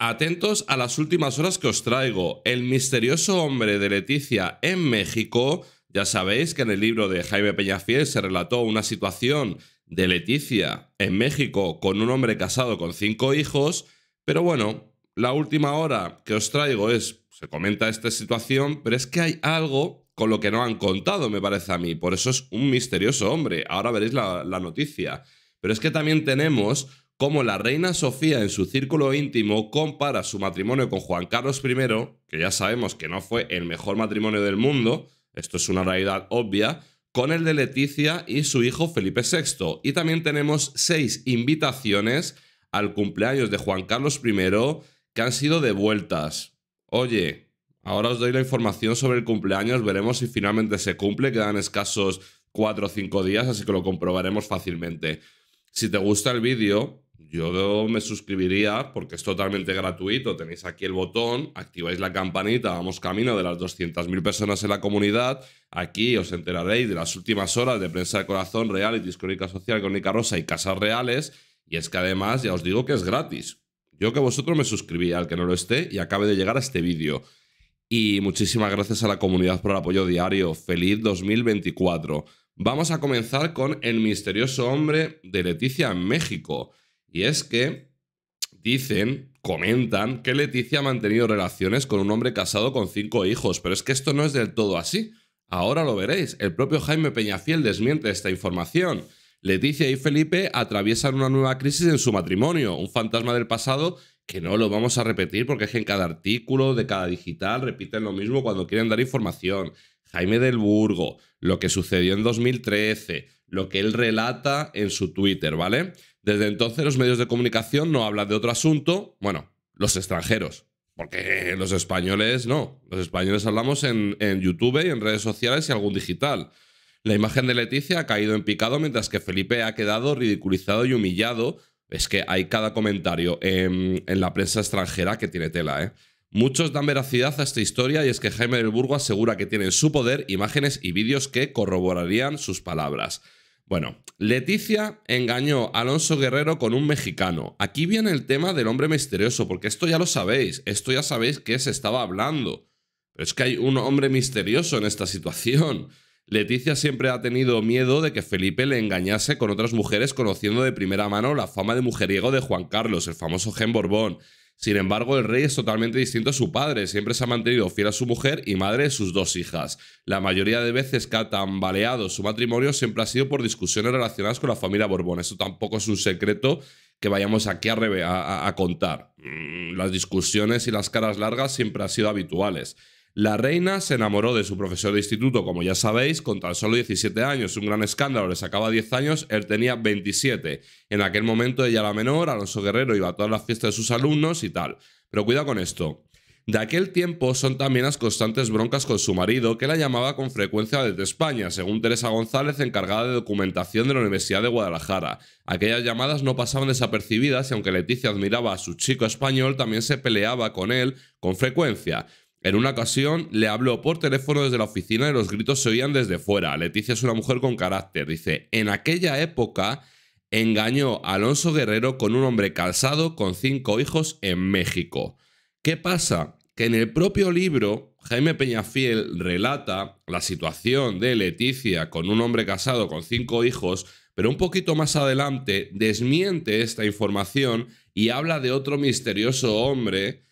Atentos a las últimas horas que os traigo. El misterioso hombre de Leticia en México. Ya sabéis que en el libro de Jaime Peñafiel se relató una situación de Leticia en México con un hombre casado con cinco hijos. Pero bueno, la última hora que os traigo es, se comenta esta situación, pero es que hay algo con lo que no han contado, me parece a mí. Por eso es un misterioso hombre. Ahora veréis la, la noticia. Pero es que también tenemos cómo la reina Sofía en su círculo íntimo compara su matrimonio con Juan Carlos I, que ya sabemos que no fue el mejor matrimonio del mundo, esto es una realidad obvia, con el de Leticia y su hijo Felipe VI. Y también tenemos seis invitaciones al cumpleaños de Juan Carlos I que han sido devueltas. Oye, ahora os doy la información sobre el cumpleaños, veremos si finalmente se cumple, quedan escasos cuatro o cinco días, así que lo comprobaremos fácilmente. Si te gusta el vídeo, yo me suscribiría porque es totalmente gratuito. Tenéis aquí el botón, activáis la campanita, vamos camino de las 200.000 personas en la comunidad. Aquí os enteraréis de las últimas horas de Prensa de Corazón, Reality, Crónica Social, Crónica Rosa y Casas Reales. Y es que además ya os digo que es gratis. Yo que vosotros me suscribí al que no lo esté y acabe de llegar a este vídeo. Y muchísimas gracias a la comunidad por el apoyo diario. Feliz 2024. Vamos a comenzar con El misterioso hombre de Leticia en México. Y es que dicen, comentan, que Leticia ha mantenido relaciones con un hombre casado con cinco hijos, pero es que esto no es del todo así. Ahora lo veréis, el propio Jaime Peñafiel desmiente esta información. Leticia y Felipe atraviesan una nueva crisis en su matrimonio, un fantasma del pasado que no lo vamos a repetir porque es que en cada artículo de cada digital repiten lo mismo cuando quieren dar información. Jaime del Burgo, lo que sucedió en 2013, lo que él relata en su Twitter, ¿vale? Desde entonces los medios de comunicación no hablan de otro asunto, bueno, los extranjeros, porque los españoles no, los españoles hablamos en, YouTube y en redes sociales y algún digital. La imagen de Leticia ha caído en picado mientras que Felipe ha quedado ridiculizado y humillado. Es que hay cada comentario en, la prensa extranjera que tiene tela, ¿eh? Muchos dan veracidad a esta historia y es que Jaime del Burgo asegura que tiene en su poder imágenes y vídeos que corroborarían sus palabras. Bueno, Leticia engañó a Alonso Guerrero con un mexicano. Aquí viene el tema del hombre misterioso, porque esto ya lo sabéis, esto ya sabéis que se estaba hablando. Pero es que hay un hombre misterioso en esta situación. Leticia siempre ha tenido miedo de que Felipe le engañase con otras mujeres conociendo de primera mano la fama de mujeriego de Juan Carlos, el famoso Gen Borbón. Sin embargo, el rey es totalmente distinto a su padre, siempre se ha mantenido fiel a su mujer y madre de sus dos hijas. La mayoría de veces que ha tambaleado su matrimonio siempre ha sido por discusiones relacionadas con la familia Borbón. Eso tampoco es un secreto que vayamos aquí a, a contar. Mm, las discusiones y las caras largas siempre han sido habituales. La reina se enamoró de su profesor de instituto, como ya sabéis, con tan solo 17 años. Un gran escándalo, le sacaba 10 años, él tenía 27. En aquel momento ella era menor, Alonso Guerrero iba a todas las fiestas de sus alumnos y tal. Pero cuidado con esto. De aquel tiempo son también las constantes broncas con su marido, que la llamaba con frecuencia desde España, según Teresa González, encargada de documentación de la Universidad de Guadalajara. Aquellas llamadas no pasaban desapercibidas y aunque Leticia admiraba a su chico español, también se peleaba con él con frecuencia. En una ocasión le habló por teléfono desde la oficina y los gritos se oían desde fuera. Leticia es una mujer con carácter. Dice, en aquella época engañó a Alonso Guerrero con un hombre casado con cinco hijos en México. ¿Qué pasa? Que en el propio libro, Jaime Peñafiel relata la situación de Leticia con un hombre casado con cinco hijos, pero un poquito más adelante desmiente esta información y habla de otro misterioso hombre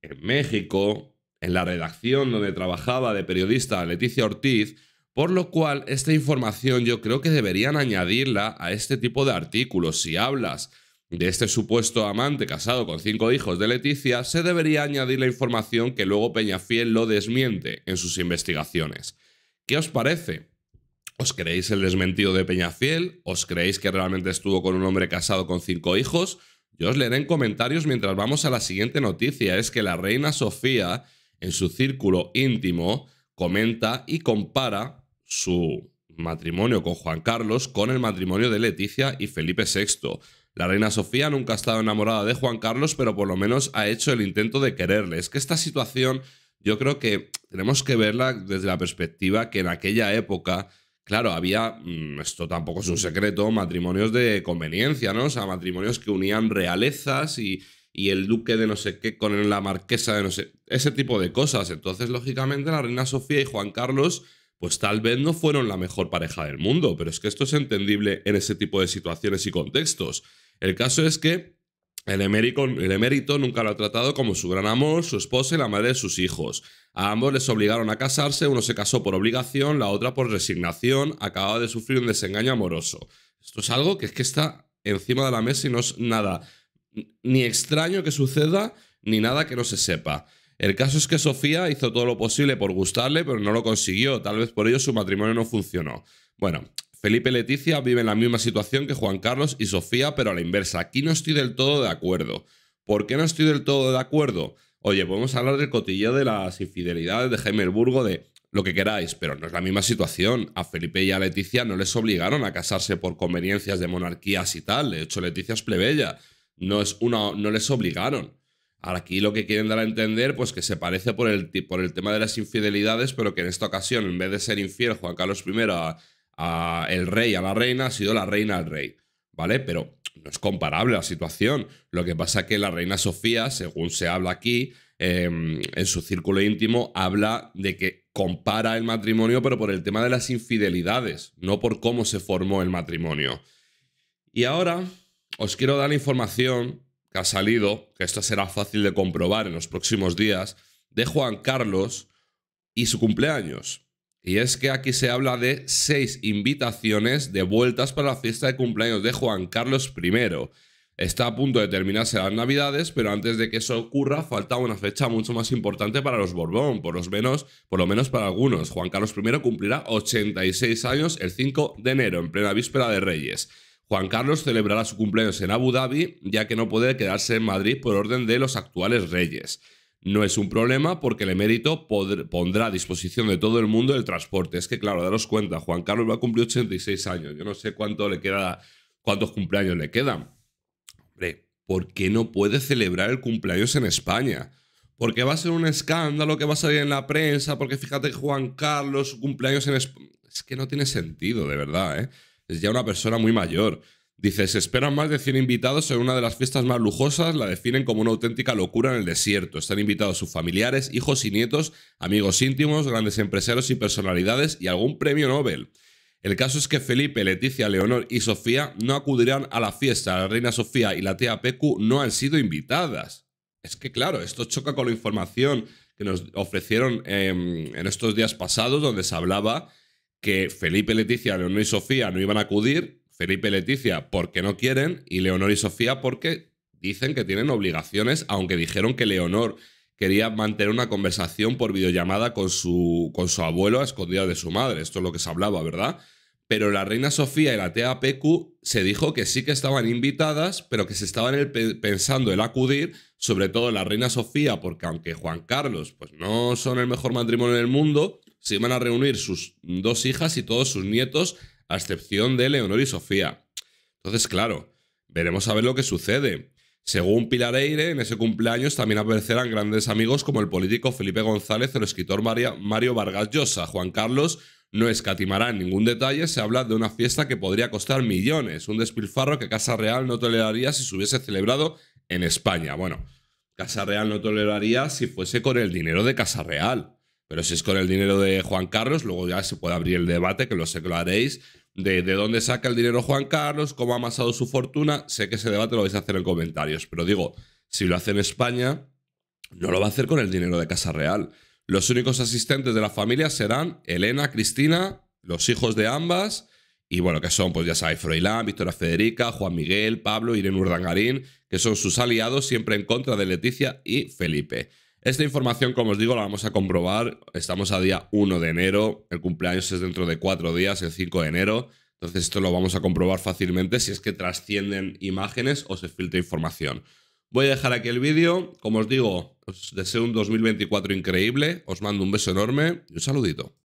en México en la redacción donde trabajaba de periodista Leticia Ortiz, por lo cual esta información yo creo que deberían añadirla a este tipo de artículos. Si hablas de este supuesto amante casado con cinco hijos de Leticia, se debería añadir la información que luego Peñafiel lo desmiente en sus investigaciones. ¿Qué os parece? ¿Os creéis el desmentido de Peñafiel? ¿Os creéis que realmente estuvo con un hombre casado con cinco hijos? Yo os leeré en comentarios mientras vamos a la siguiente noticia, es que la reina Sofía en su círculo íntimo, comenta y compara su matrimonio con Juan Carlos con el matrimonio de Leticia y Felipe VI. La reina Sofía nunca ha estado enamorada de Juan Carlos, pero por lo menos ha hecho el intento de quererle. Es que esta situación yo creo que tenemos que verla desde la perspectiva que en aquella época, claro, había, mm, esto tampoco es un secreto, matrimonios de conveniencia, ¿no? O sea, matrimonios que unían realezas y, y el duque de no sé qué con la marquesa de no sé, ese tipo de cosas. Entonces, lógicamente, la reina Sofía y Juan Carlos, pues tal vez no fueron la mejor pareja del mundo, pero es que esto es entendible en ese tipo de situaciones y contextos. El caso es que el emérito, el emérito, nunca lo ha tratado como su gran amor, su esposa y la madre de sus hijos. A ambos les obligaron a casarse, uno se casó por obligación, la otra por resignación, acababa de sufrir un desengaño amoroso. Esto es algo que es que está encima de la mesa y no es nada ni extraño que suceda, ni nada que no se sepa. El caso es que Sofía hizo todo lo posible por gustarle, pero no lo consiguió. Tal vez por ello su matrimonio no funcionó. Bueno, Felipe y Leticia viven la misma situación que Juan Carlos y Sofía, pero a la inversa. Aquí no estoy del todo de acuerdo. ¿Por qué no estoy del todo de acuerdo? Oye, podemos hablar del cotillo de las infidelidades de Jaime el Burgo, de lo que queráis, pero no es la misma situación. A Felipe y a Leticia no les obligaron a casarse por conveniencias de monarquías y tal. De hecho, Leticia es plebeya. No, es no les obligaron. Aquí lo que quieren dar a entender, pues que se parece por el, por el tema de las infidelidades, pero que en esta ocasión, en vez de ser infiel Juan Carlos I a, el rey, a la reina, ha sido la reina al rey. ¿Vale? Pero no es comparable la situación. Lo que pasa es que la reina Sofía, según se habla aquí, em, en su círculo íntimo, habla de que compara el matrimonio, pero por el tema de las infidelidades, no por cómo se formó el matrimonio. Y ahora os quiero dar la información que ha salido, que esto será fácil de comprobar en los próximos días, de Juan Carlos y su cumpleaños. Y es que aquí se habla de seis invitaciones de vueltas para la fiesta de cumpleaños de Juan Carlos I. Está a punto de terminarse las Navidades, pero antes de que eso ocurra, falta una fecha mucho más importante para los Borbón, por, los menos, por lo menos para algunos. Juan Carlos I cumplirá 86 años el 5 de enero, en plena víspera de Reyes. Juan Carlos celebrará su cumpleaños en Abu Dhabi, ya que no puede quedarse en Madrid por orden de los actuales reyes. No es un problema porque el emérito pondrá a disposición de todo el mundo el transporte. Es que, claro, daros cuenta, Juan Carlos va a cumplir 86 años. Yo no sé cuánto le queda, cuántos cumpleaños le quedan. Hombre, ¿por qué no puede celebrar el cumpleaños en España? Porque va a ser un escándalo que va a salir en la prensa, porque fíjate que Juan Carlos, su cumpleaños en España. Es que no tiene sentido, de verdad, ¿eh? es ya una persona muy mayor. Dice, se esperan más de 100 invitados en una de las fiestas más lujosas, la definen como una auténtica locura en el desierto. Están invitados sus familiares, hijos y nietos, amigos íntimos, grandes empresarios y personalidades y algún premio Nobel. El caso es que Felipe, Leticia, Leonor y Sofía no acudirán a la fiesta. La reina Sofía y la tía Pecu no han sido invitadas. Es que claro, esto choca con la información que nos ofrecieron em, en estos días pasados donde se hablaba que Felipe, Leticia, Leonor y Sofía no iban a acudir. Felipe y Leticia porque no quieren y Leonor y Sofía porque dicen que tienen obligaciones, aunque dijeron que Leonor quería mantener una conversación por videollamada con su, con su abuelo a escondidas de su madre. Esto es lo que se hablaba, ¿verdad? Pero la reina Sofía y la tía se dijo que sí que estaban invitadas, pero que se estaban pensando el acudir, sobre todo la reina Sofía, porque aunque Juan Carlos pues no son el mejor matrimonio del mundo, se iban a reunir sus dos hijas y todos sus nietos, a excepción de Leonor y Sofía. Entonces, claro, veremos a ver lo que sucede. Según Pilar Eire, en ese cumpleaños también aparecerán grandes amigos como el político Felipe González o el escritor Mario Vargas Llosa. Juan Carlos no escatimará en ningún detalle, se habla de una fiesta que podría costar millones, un despilfarro que Casa Real no toleraría si se hubiese celebrado en España. Bueno, Casa Real no toleraría si fuese con el dinero de Casa Real. Pero si es con el dinero de Juan Carlos, luego ya se puede abrir el debate, que lo sé que lo haréis, de, dónde saca el dinero Juan Carlos, cómo ha amasado su fortuna. Sé que ese debate lo vais a hacer en comentarios, pero digo, si lo hace en España, no lo va a hacer con el dinero de Casa Real. Los únicos asistentes de la familia serán Elena, Cristina, los hijos de ambas, y bueno, que son, pues ya sabéis, Froilán, Víctora Federica, Juan Miguel, Pablo, Irene Urdangarín, que son sus aliados siempre en contra de Leticia y Felipe. Esta información, como os digo, la vamos a comprobar. Estamos a día 1 de enero, el cumpleaños es dentro de cuatro días, el 5 de enero. Entonces esto lo vamos a comprobar fácilmente si es que trascienden imágenes o se filtra información. Voy a dejar aquí el vídeo. Como os digo, os deseo un 2024 increíble. Os mando un beso enorme y un saludito.